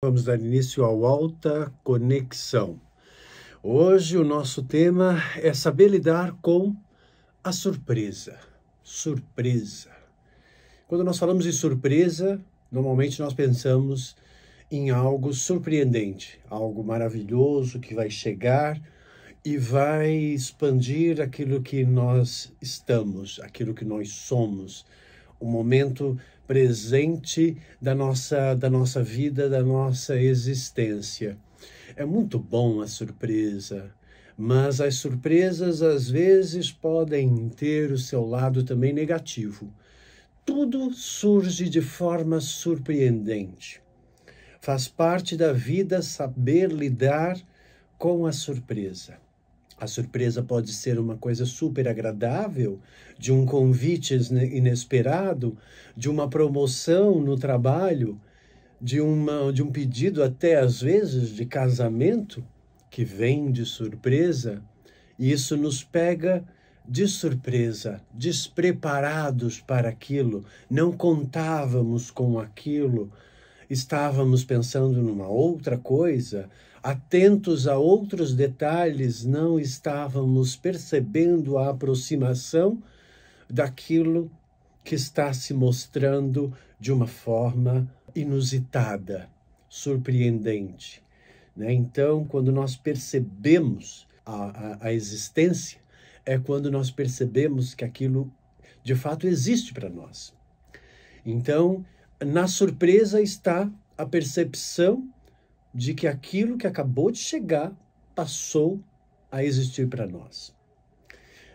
Vamos dar início ao Alta Conexão. Hoje o nosso tema é saber lidar com a surpresa. Surpresa. Quando nós falamos em surpresa, normalmente nós pensamos em algo surpreendente, algo maravilhoso que vai chegar e vai expandir aquilo que nós estamos, aquilo que nós somos. Um momento presente da nossa, da nossa vida, da nossa existência. É muito bom a surpresa, mas as surpresas às vezes podem ter o seu lado também negativo. Tudo surge de forma surpreendente. Faz parte da vida saber lidar com a surpresa. A surpresa pode ser uma coisa super agradável, de um convite inesperado, de uma promoção no trabalho, de, uma, de um pedido até às vezes de casamento que vem de surpresa. E isso nos pega de surpresa, despreparados para aquilo, não contávamos com aquilo, estávamos pensando numa outra coisa, Atentos a outros detalhes, não estávamos percebendo a aproximação daquilo que está se mostrando de uma forma inusitada, surpreendente. Né? Então, quando nós percebemos a, a, a existência, é quando nós percebemos que aquilo de fato existe para nós. Então, na surpresa está a percepção de que aquilo que acabou de chegar passou a existir para nós.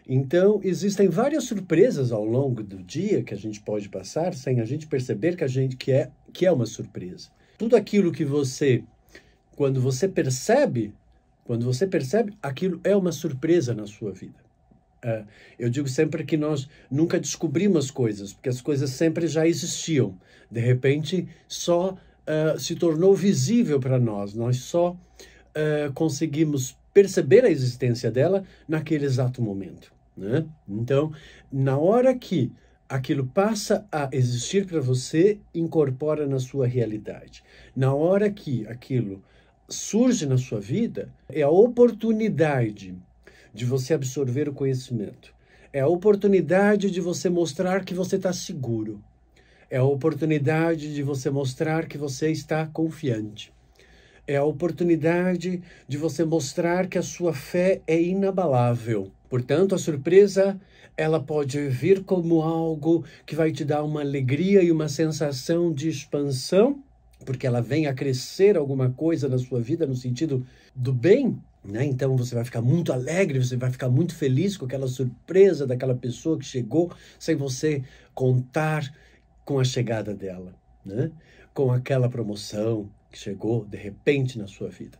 Então, existem várias surpresas ao longo do dia que a gente pode passar sem a gente perceber que a gente que é que é uma surpresa. Tudo aquilo que você quando você percebe, quando você percebe, aquilo é uma surpresa na sua vida. Uh, eu digo sempre que nós nunca descobrimos coisas, porque as coisas sempre já existiam. De repente, só eh, se tornou visível para nós. Nós só uh, conseguimos perceber a existência dela naquele exato momento. Né? Então, na hora que aquilo passa a existir para você, incorpora na sua realidade. Na hora que aquilo surge na sua vida, é a oportunidade de você absorver o conhecimento. É a oportunidade de você mostrar que você está seguro. É a oportunidade de você mostrar que você está confiante. É a oportunidade de você mostrar que a sua fé é inabalável. Portanto, a surpresa, ela pode vir como algo que vai te dar uma alegria e uma sensação de expansão, porque ela vem a crescer alguma coisa na sua vida no sentido do bem, né? Então você vai ficar muito alegre, você vai ficar muito feliz com aquela surpresa daquela pessoa que chegou sem você contar com a chegada dela, né? com aquela promoção que chegou de repente na sua vida.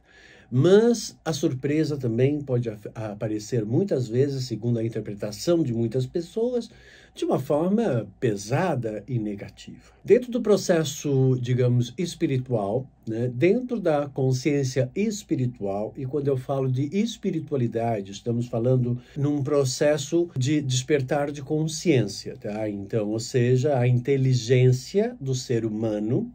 Mas a surpresa também pode aparecer muitas vezes, segundo a interpretação de muitas pessoas, de uma forma pesada e negativa. Dentro do processo, digamos, espiritual, né, dentro da consciência espiritual, e quando eu falo de espiritualidade, estamos falando num processo de despertar de consciência, tá? Então, ou seja, a inteligência do ser humano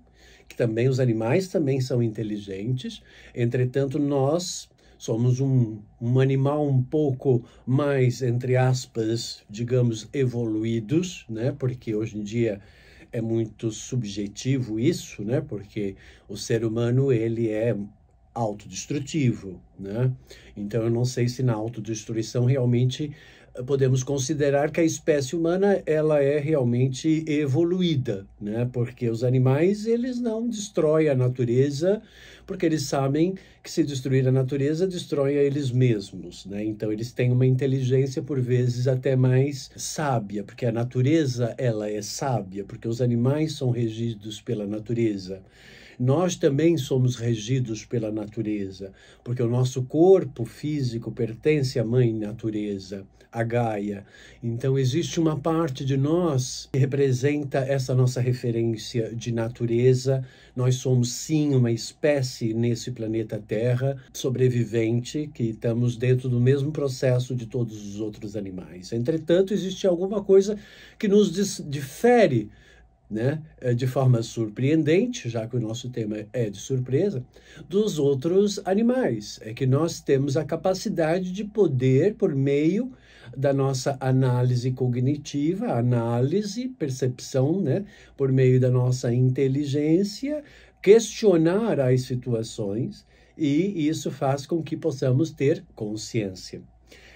que também os animais também são inteligentes, entretanto nós somos um, um animal um pouco mais, entre aspas, digamos, evoluídos, né? Porque hoje em dia é muito subjetivo isso, né? Porque o ser humano, ele é autodestrutivo, né? Então eu não sei se na autodestruição realmente podemos considerar que a espécie humana ela é realmente evoluída, né? Porque os animais eles não destroem a natureza, porque eles sabem que se destruir a natureza destrói a eles mesmos, né? Então eles têm uma inteligência por vezes até mais sábia, porque a natureza ela é sábia, porque os animais são regidos pela natureza. Nós também somos regidos pela natureza, porque o nosso corpo físico pertence à mãe natureza, a Gaia. Então existe uma parte de nós que representa essa nossa referência de natureza. Nós somos sim uma espécie nesse planeta Terra sobrevivente que estamos dentro do mesmo processo de todos os outros animais. Entretanto, existe alguma coisa que nos difere né, eh, de forma surpreendente, já que o nosso tema é de surpresa, dos outros animais. É que nós temos a capacidade de poder, por meio da nossa análise cognitiva, análise, percepção, né, por meio da nossa inteligência, questionar as situações e isso faz com que possamos ter consciência.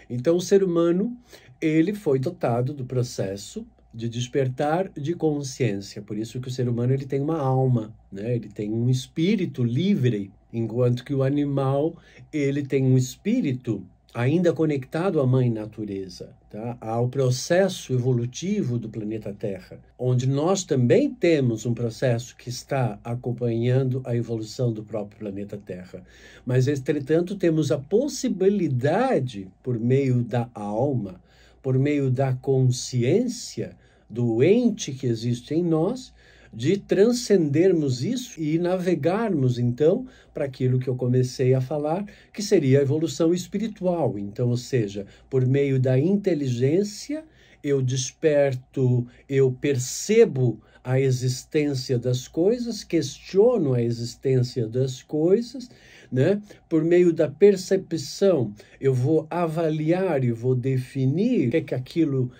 Então, o ser humano, ele foi dotado do processo de despertar de consciência. Por isso que o ser humano ele tem uma alma, né? Ele tem um espírito livre, enquanto que o animal ele tem um espírito ainda conectado à mãe natureza, tá? ao processo evolutivo do planeta Terra, onde nós também temos um processo que está acompanhando a evolução do próprio planeta Terra. Mas, entretanto, temos a possibilidade, por meio da alma, por meio da consciência do ente que existe em nós, de transcendermos isso e navegarmos então para aquilo que eu comecei a falar, que seria a evolução espiritual. Então, ou seja, por meio da inteligência, eu desperto, eu percebo a existência das coisas, questiono a existência das coisas, né? Por meio da percepção, eu vou avaliar e vou definir o que é que aquilo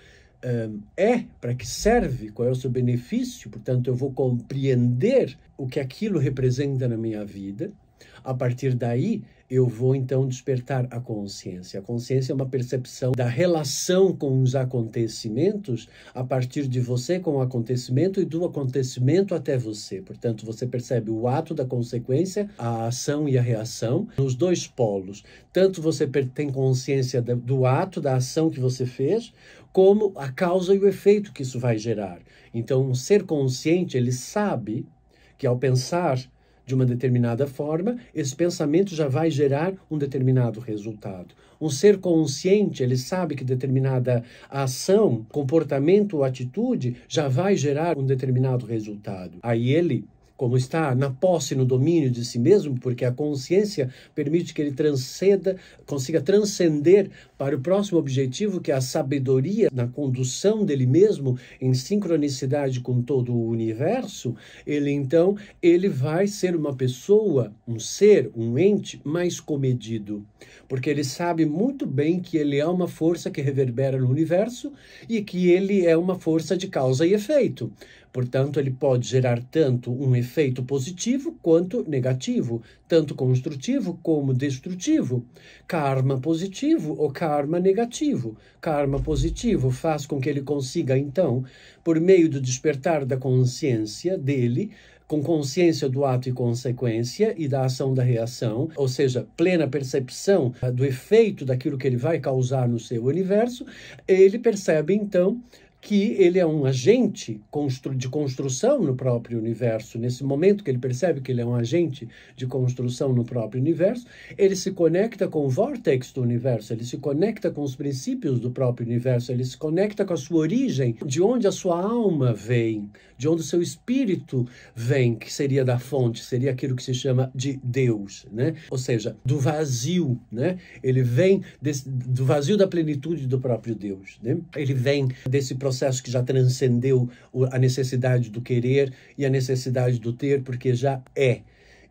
eh, é, para que serve, qual é o seu benefício, portanto, eu vou compreender o que aquilo representa na minha vida. A partir daí, eu vou então despertar a consciência. A consciência é uma percepção da relação com os acontecimentos, a partir de você com o acontecimento e do acontecimento até você. Portanto, você percebe o ato da consequência, a ação e a reação, nos dois polos. Tanto você tem consciência do ato, da ação que você fez, como a causa e o efeito que isso vai gerar. Então, um ser consciente, ele sabe que ao pensar de uma determinada forma, esse pensamento já vai gerar um determinado resultado. Um ser consciente, ele sabe que determinada ação, comportamento ou atitude já vai gerar um determinado resultado. Aí ele como está na posse, no domínio de si mesmo, porque a consciência permite que ele transcenda, consiga transcender para o próximo objetivo, que é a sabedoria na condução dele mesmo, em sincronicidade com todo o universo, ele então ele vai ser uma pessoa, um ser, um ente mais comedido, porque ele sabe muito bem que ele é uma força que reverbera no universo e que ele é uma força de causa e efeito. Portanto, ele pode gerar tanto um efeito positivo quanto negativo, tanto construtivo como destrutivo. Karma positivo ou karma negativo. Karma positivo faz com que ele consiga, então, por meio do despertar da consciência dele, com consciência do ato e consequência e da ação da reação, ou seja, plena percepção ah, do efeito daquilo que ele vai causar no seu universo, ele percebe então que ele é um agente de construção no próprio universo. Nesse momento que ele percebe que ele é um agente de construção no próprio universo, ele se conecta com o vortex do universo, ele se conecta com os princípios do próprio universo, ele se conecta com a sua origem, de onde a sua alma vem, de onde o seu espírito vem, que seria da fonte, seria aquilo que se chama de Deus, né? Ou seja, do vazio, né? Ele vem desse, do vazio da plenitude do próprio Deus, né? Ele vem desse processo processo que já transcendeu a necessidade do querer e a necessidade do ter, porque já é.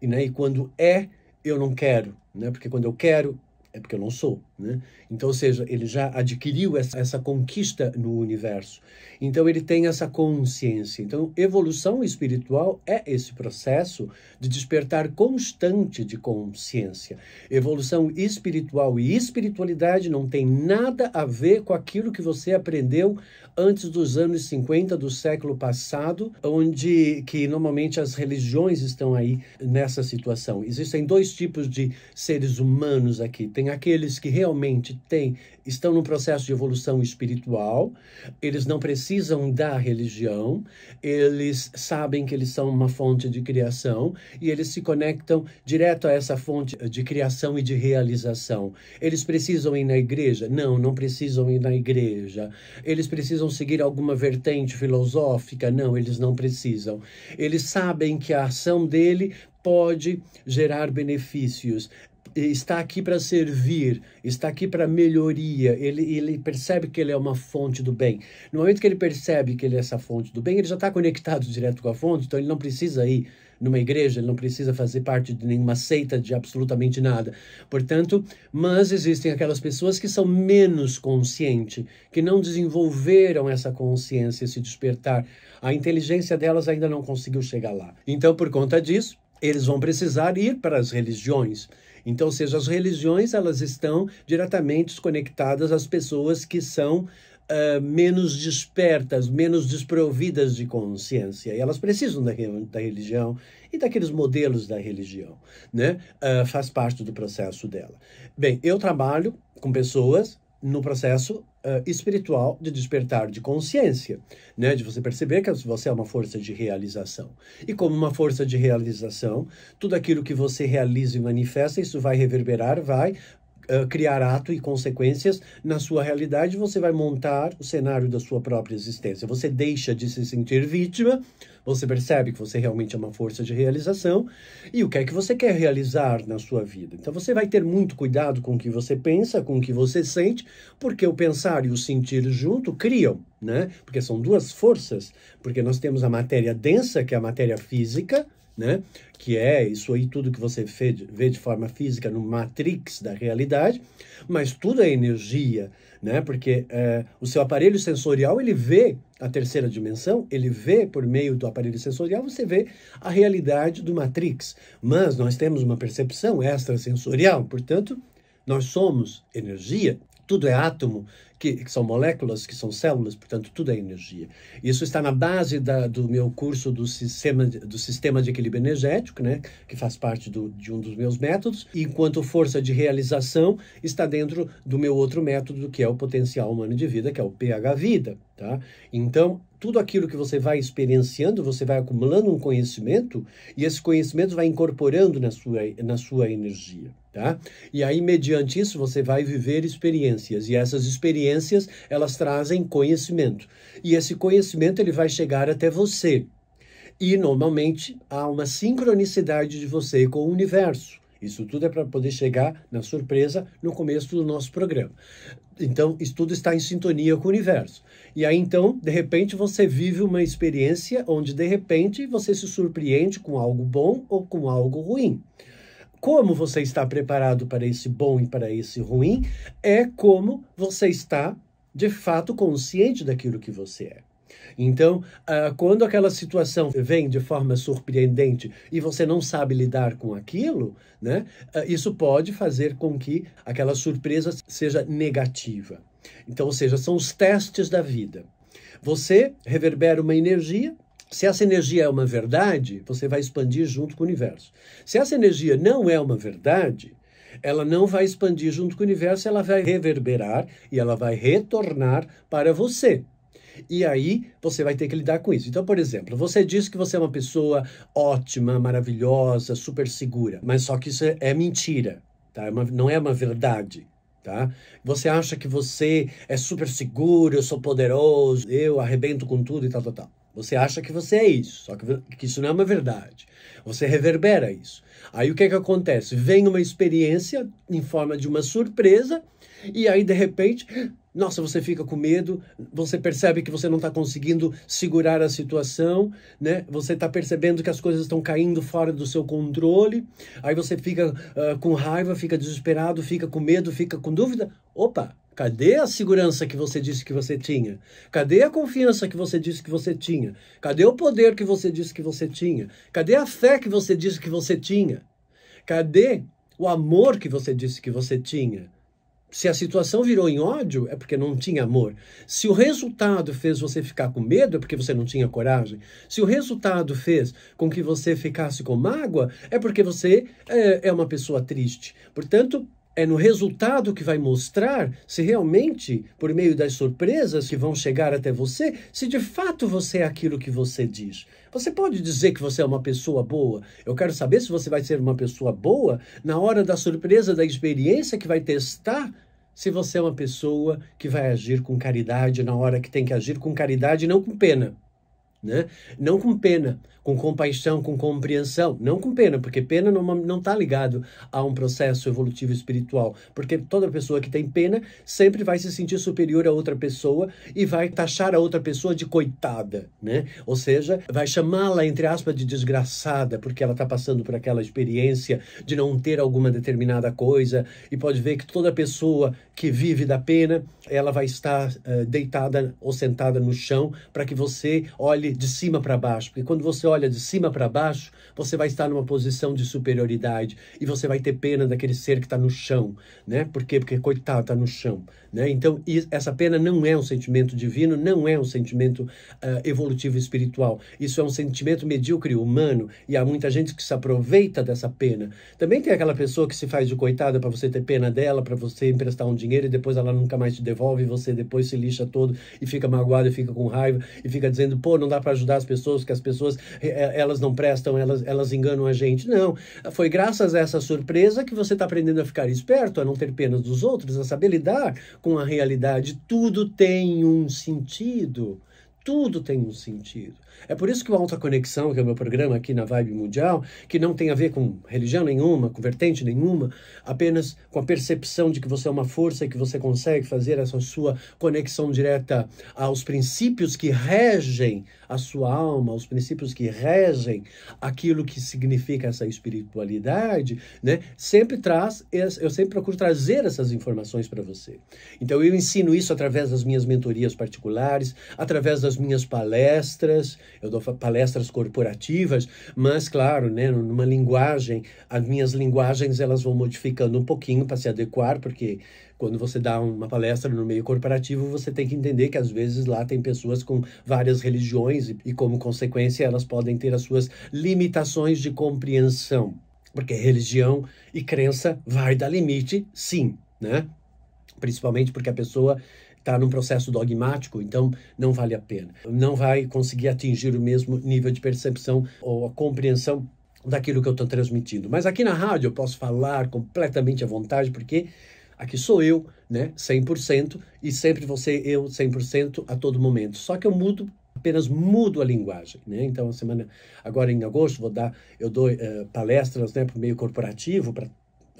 E, né, e quando é, eu não quero, né? porque quando eu quero, é porque eu não sou. Né? Então, ou seja, ele já adquiriu essa, essa, conquista no universo. Então, ele tem essa consciência. Então, evolução espiritual é esse processo de despertar constante de consciência. Evolução espiritual e espiritualidade não tem nada a ver com aquilo que você aprendeu antes dos anos 50 do século passado, onde que normalmente as religiões estão aí nessa situação. Existem dois tipos de seres humanos aqui. Tem aqueles que realmente realmente têm, estão num processo de evolução espiritual, eles não precisam da religião, eles sabem que eles são uma fonte de criação e eles se conectam direto a essa fonte de criação e de realização. Eles precisam ir na igreja? Não, não precisam ir na igreja. Eles precisam seguir alguma vertente filosófica? Não, eles não precisam. Eles sabem que a ação dele pode gerar benefícios está aqui para servir, está aqui para melhoria, ele, ele percebe que ele é uma fonte do bem. No momento que ele percebe que ele é essa fonte do bem, ele já está conectado direto com a fonte, então ele não precisa ir numa igreja, ele não precisa fazer parte de nenhuma seita de absolutamente nada. Portanto, mas existem aquelas pessoas que são menos conscientes, que não desenvolveram essa consciência, esse despertar. A inteligência delas ainda não conseguiu chegar lá. Então, por conta disso, eles vão precisar ir para as religiões. Então, ou seja, as religiões elas estão diretamente conectadas às pessoas que são Uh, menos despertas, menos desprovidas de consciência. E elas precisam da, da religião e daqueles modelos da religião, né? Uh, faz parte do processo dela. Bem, eu trabalho com pessoas no processo uh, espiritual de despertar de consciência, né? de você perceber que você é uma força de realização. E como uma força de realização, tudo aquilo que você realiza e manifesta, isso vai reverberar, vai criar ato e consequências na sua realidade, você vai montar o cenário da sua própria existência. Você deixa de se sentir vítima, você percebe que você realmente é uma força de realização e o que é que você quer realizar na sua vida. Então você vai ter muito cuidado com o que você pensa, com o que você sente, porque o pensar e o sentir junto criam, né? Porque são duas forças, porque nós temos a matéria densa, que é a matéria física, né? que é isso aí, tudo que você vê de forma física no matrix da realidade, mas tudo é energia, né? porque é, o seu aparelho sensorial ele vê a terceira dimensão, ele vê por meio do aparelho sensorial, você vê a realidade do matrix. Mas nós temos uma percepção extrasensorial, portanto, nós somos energia, tudo é átomo que, que, são moléculas, que são células, portanto, tudo é energia. Isso está na base da, do meu curso do sistema, do sistema de equilíbrio energético, né, que faz parte do, de um dos meus métodos, enquanto força de realização está dentro do meu outro método, que é o potencial humano de vida, que é o PH Vida. Tá? Então, tudo aquilo que você vai experienciando, você vai acumulando um conhecimento e esse conhecimento vai incorporando na sua, na sua energia. Tá? E aí, mediante isso, você vai viver experiências e essas experiências elas trazem conhecimento e esse conhecimento ele vai chegar até você e normalmente há uma sincronicidade de você com o universo. Isso tudo é para poder chegar na surpresa no começo do nosso programa. Então, isso tudo está em sintonia com o universo. E aí, então, de repente, você vive uma experiência onde, de repente, você se surpreende com algo bom ou com algo ruim como você está preparado para esse bom e para esse ruim é como você está, de fato, consciente daquilo que você é. Então, ah, quando aquela situação vem de forma surpreendente e você não sabe lidar com aquilo, né, ah, isso pode fazer com que aquela surpresa seja negativa. Então, ou seja, são os testes da vida. Você reverbera uma energia se essa energia é uma verdade, você vai expandir junto com o universo. Se essa energia não é uma verdade, ela não vai expandir junto com o universo, ela vai reverberar e ela vai retornar para você. E aí você vai ter que lidar com isso. Então, por exemplo, você diz que você é uma pessoa ótima, maravilhosa, super segura, mas só que isso é mentira, tá? É não é uma verdade. Tá? Você acha que você é super seguro, eu sou poderoso, eu arrebento com tudo e tal, tal, tal. Você acha que você é isso, só que, que isso não é uma verdade. Você reverbera isso. Aí o que é que acontece? Vem uma experiência em forma de uma surpresa, e aí de repente, nossa, você fica com medo, você percebe que você não está conseguindo segurar a situação, né? Você está percebendo que as coisas estão caindo fora do seu controle, aí você fica uh, com raiva, fica desesperado, fica com medo, fica com dúvida. Opa, Cadê a segurança que você disse que você tinha? Cadê a confiança que você disse que você tinha? Cadê o poder que você disse que você tinha? Cadê a fé que você disse que você tinha? Cadê o amor que você disse que você tinha? Se a situação virou em ódio, é porque não tinha amor. Se o resultado fez você ficar com medo, é porque você não tinha coragem. Se o resultado fez com que você ficasse com mágoa, é porque você é, é uma pessoa triste. Portanto, é no resultado que vai mostrar se realmente, por meio das surpresas que vão chegar até você, se de fato você é aquilo que você diz. Você pode dizer que você é uma pessoa boa. Eu quero saber se você vai ser uma pessoa boa na hora da surpresa, da experiência que vai testar se você é uma pessoa que vai agir com caridade na hora que tem que agir com caridade e não com pena. Né? Não com pena, com compaixão, com compreensão, não com pena, porque pena não está ligado a um processo evolutivo espiritual, porque toda pessoa que tem pena sempre vai se sentir superior a outra pessoa e vai taxar a outra pessoa de coitada, né? Ou seja, vai chamá-la entre aspas de desgraçada porque ela está passando por aquela experiência de não ter alguma determinada coisa e pode ver que toda pessoa que vive da pena, ela vai estar uh, deitada ou sentada no chão para que você olhe de cima para baixo. Porque quando você olha de cima para baixo, você vai estar numa posição de superioridade e você vai ter pena daquele ser que está no chão, né? Por quê? Porque coitado está no chão, né? Então essa pena não é um sentimento divino, não é um sentimento uh, evolutivo espiritual. Isso é um sentimento medíocre humano e há muita gente que se aproveita dessa pena. Também tem aquela pessoa que se faz de coitada para você ter pena dela, para você emprestar um dinheiro e depois ela nunca mais te devolve e você depois se lixa todo e fica magoado e fica com raiva e fica dizendo, pô, não dá para ajudar as pessoas, que as pessoas eh, elas não prestam, elas elas, enganam a gente. Não. Foi graças a essa surpresa que você está aprendendo a ficar esperto, a não ter pena dos outros, a saber lidar com a realidade. Tudo tem um sentido. Tudo tem um sentido. É por isso que o Alta Conexão, que é o meu programa aqui na Vibe Mundial, que não tem a ver com religião nenhuma, com vertente nenhuma, apenas com a percepção de que você é uma força e que você consegue fazer essa sua conexão direta aos princípios que regem a sua alma, aos princípios que regem aquilo que significa essa espiritualidade, né? Sempre traz, eu sempre procuro trazer essas informações para você. Então eu ensino isso através das minhas mentorias particulares, através das minhas palestras, eu dou palestras corporativas, mas claro, né, numa linguagem, as minhas linguagens elas vão modificando um pouquinho para se adequar, porque quando você dá uma palestra no meio corporativo, você tem que entender que às vezes lá tem pessoas com várias religiões e, e como consequência, elas podem ter as suas limitações de compreensão, porque religião e crença vai dar limite, sim, né? Principalmente porque a pessoa está num processo dogmático, então não vale a pena. Não vai conseguir atingir o mesmo nível de percepção ou a compreensão daquilo que eu estou transmitindo. Mas aqui na rádio eu posso falar completamente à vontade, porque aqui sou eu, né, 100%, e sempre você eu 100% a todo momento. Só que eu mudo apenas mudo a linguagem, né? Então, semana agora em agosto vou dar, eu dou uh, palestras, né, para o meio corporativo, para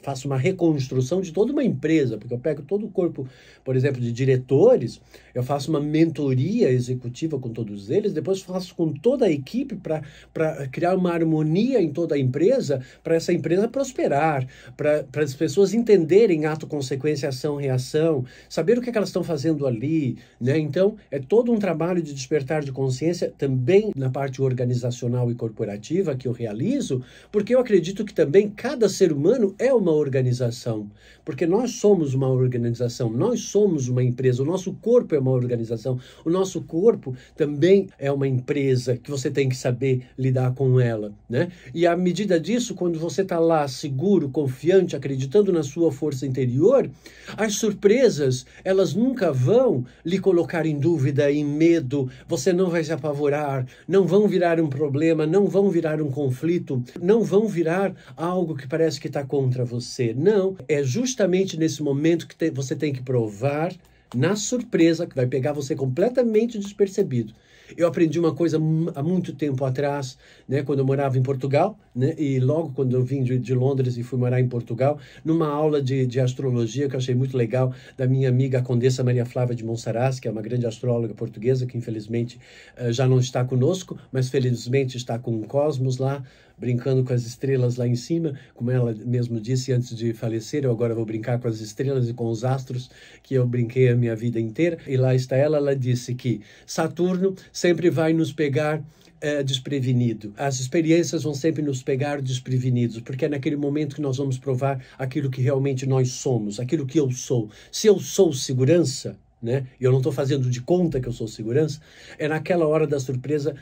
faço uma reconstrução de toda uma empresa, porque eu pego todo o corpo, por exemplo, de diretores, eu faço uma mentoria executiva com todos eles, depois faço com toda a equipe para criar uma harmonia em toda a empresa, para essa empresa prosperar, para as pessoas entenderem ato, consequência, ação, reação, saber o que, é que elas estão fazendo ali, né? Então, é todo um trabalho de despertar de consciência também na parte organizacional e corporativa que eu realizo, porque eu acredito que também cada ser humano é uma uma organização, porque nós somos uma organização, nós somos uma empresa, o nosso corpo é uma organização, o nosso corpo também é uma empresa que você tem que saber lidar com ela, né? E à medida disso, quando você está lá seguro, confiante, acreditando na sua força interior, as surpresas, elas nunca vão lhe colocar em dúvida, em medo, você não vai se apavorar, não vão virar um problema, não vão virar um conflito, não vão virar algo que parece que está contra você ser. Não, é justamente nesse momento que te, você tem que provar na surpresa que vai pegar você completamente despercebido. Eu aprendi uma coisa há muito tempo atrás, né, quando eu morava em Portugal, né, e logo quando eu vim de, de Londres e fui morar em Portugal, numa aula de, de, astrologia que eu achei muito legal, da minha amiga a Condessa Maria Flávia de Monsaraz, que é uma grande astróloga portuguesa, que infelizmente eh, já não está conosco, mas felizmente está com o Cosmos lá, brincando com as estrelas lá em cima, como ela mesmo disse antes de falecer, eu agora vou brincar com as estrelas e com os astros que eu brinquei a minha vida inteira. E lá está ela, ela disse que Saturno sempre vai nos pegar eh, desprevenido. As experiências vão sempre nos pegar desprevenidos, porque é naquele momento que nós vamos provar aquilo que realmente nós somos, aquilo que eu sou. Se eu sou segurança, né? E eu não estou fazendo de conta que eu sou segurança. É naquela hora da surpresa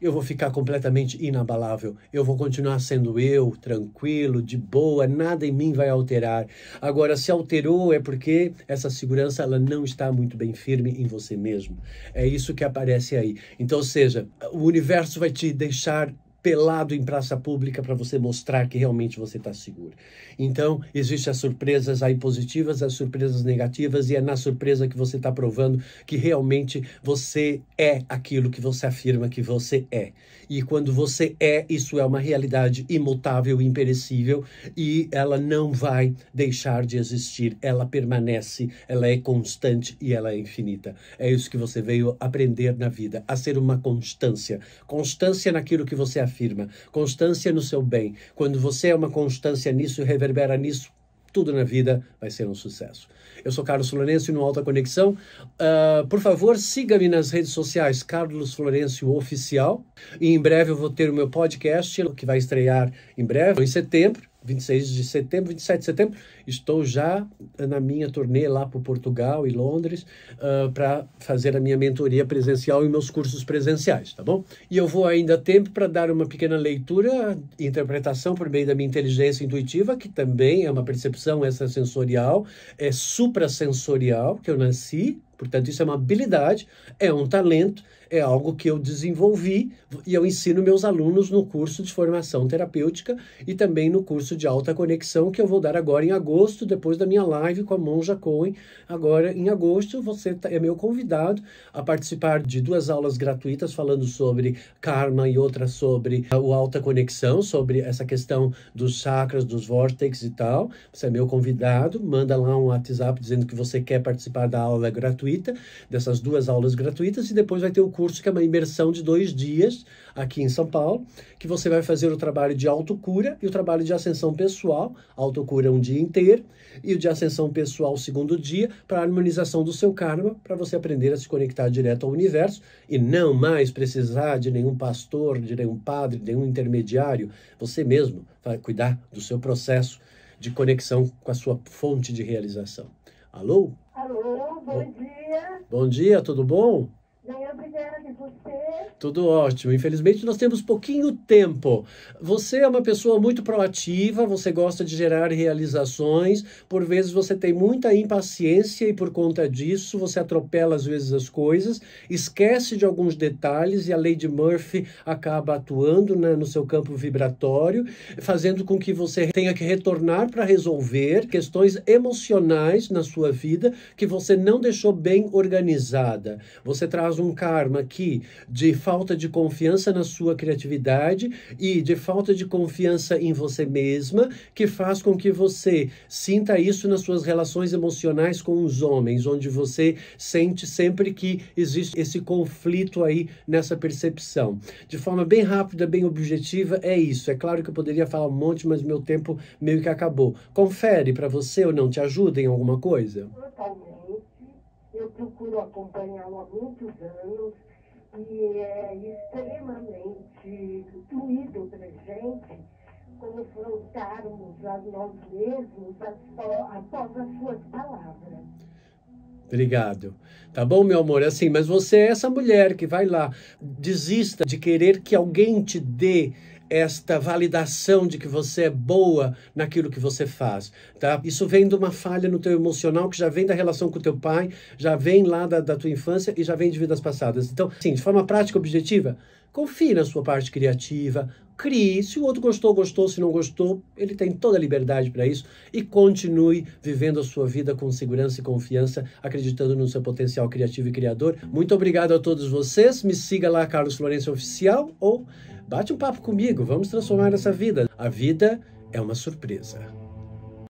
eu vou ficar completamente inabalável. Eu vou continuar sendo eu, tranquilo, de boa, nada em mim vai alterar. Agora, se alterou, é porque essa segurança ela não está muito bem firme em você mesmo. É isso que aparece aí. Então, ou seja, o universo vai te deixar pelado em praça pública para você mostrar que realmente você está seguro. Então, existem as surpresas aí positivas, as surpresas negativas, e é na surpresa que você está provando que realmente você é aquilo que você afirma que você é. E quando você é, isso é uma realidade imutável, imperecível, e ela não vai deixar de existir, ela permanece, ela é constante e ela é infinita. É isso que você veio aprender na vida, a ser uma constância. Constância naquilo que você afirma afirma. Constância no seu bem. Quando você é uma constância nisso e reverbera nisso, tudo na vida vai ser um sucesso. Eu sou Carlos Florencio no Alta Conexão. Uh, por favor, siga-me nas redes sociais, Carlos Florencio Oficial. E em breve eu vou ter o meu podcast, que vai estrear em breve, em setembro, 26 de setembro, 27 de setembro. Estou já na minha turnê lá para Portugal e Londres uh, ah, para fazer a minha mentoria presencial e meus cursos presenciais, tá bom? E eu vou ainda a tempo para dar uma pequena leitura e interpretação por meio da minha inteligência intuitiva, que também é uma percepção extrasensorial, é suprassensorial, que eu nasci, Portanto, isso é uma habilidade, é um talento, é algo que eu desenvolvi e eu ensino meus alunos no curso de formação terapêutica e também no curso de alta conexão que eu vou dar agora em agosto agosto, depois da minha live com a Monja Cohen. Agora, em agosto, você tá, é meu convidado a participar de duas aulas gratuitas falando sobre karma e outra sobre o alta conexão, sobre essa questão dos chakras, dos vortex e tal. Você é meu convidado, manda lá um WhatsApp dizendo que você quer participar da aula gratuita, dessas duas aulas gratuitas, e depois vai ter o curso que é uma imersão de dois dias aqui em São Paulo, que você vai fazer o trabalho de autocura e o trabalho de ascensão pessoal, autocura é um dia inteiro poder e o de ascensão pessoal, segundo dia, para a harmonização do seu karma, para você aprender a se conectar direto ao universo e não mais precisar de nenhum pastor, de nenhum padre, de nenhum intermediário. Você mesmo vai cuidar do seu processo de conexão com a sua fonte de realização. Alô? Alô, bom, bom dia. Bom dia, tudo bom? Bem, obrigado. Tudo ótimo. Infelizmente, nós temos pouquinho tempo. Você é uma pessoa muito proativa, você gosta de gerar realizações, por vezes você tem muita impaciência e, por conta disso, você atropela às vezes as coisas, esquece de alguns detalhes e a lei de Murphy acaba atuando né, no seu campo vibratório, fazendo com que você tenha que retornar para resolver questões emocionais na sua vida que você não deixou bem organizada. Você traz um karma aqui de falta de confiança na sua criatividade e de falta de confiança em você mesma que faz com que você sinta isso nas suas relações emocionais com os homens, onde você sente sempre que existe esse conflito aí nessa percepção. De forma bem rápida, bem objetiva, é isso. É claro que eu poderia falar um monte, mas meu tempo meio que acabou. Confere para você ou não te ajuda em alguma coisa? Totalmente. Eu procuro acompanhá-lo há muitos anos e é extremamente doído para gente confrontarmos a nós mesmos após as suas palavras. Obrigado. Tá bom, meu amor? É assim, mas você é essa mulher que vai lá, desista de querer que alguém te dê esta validação de que você é boa naquilo que você faz, tá? Isso vem de uma falha no teu emocional que já vem da relação com o teu pai, já vem lá da, da tua infância e já vem de vidas passadas. Então, sim, de forma prática e objetiva, confie na sua parte criativa, crie. Se o outro gostou, gostou. Se não gostou, ele tem toda a liberdade para isso. E continue vivendo a sua vida com segurança e confiança, acreditando no seu potencial criativo e criador. Muito obrigado a todos vocês. Me siga lá, Carlos Florencio Oficial, ou Bate um papo comigo, vamos transformar essa vida. A vida é uma surpresa.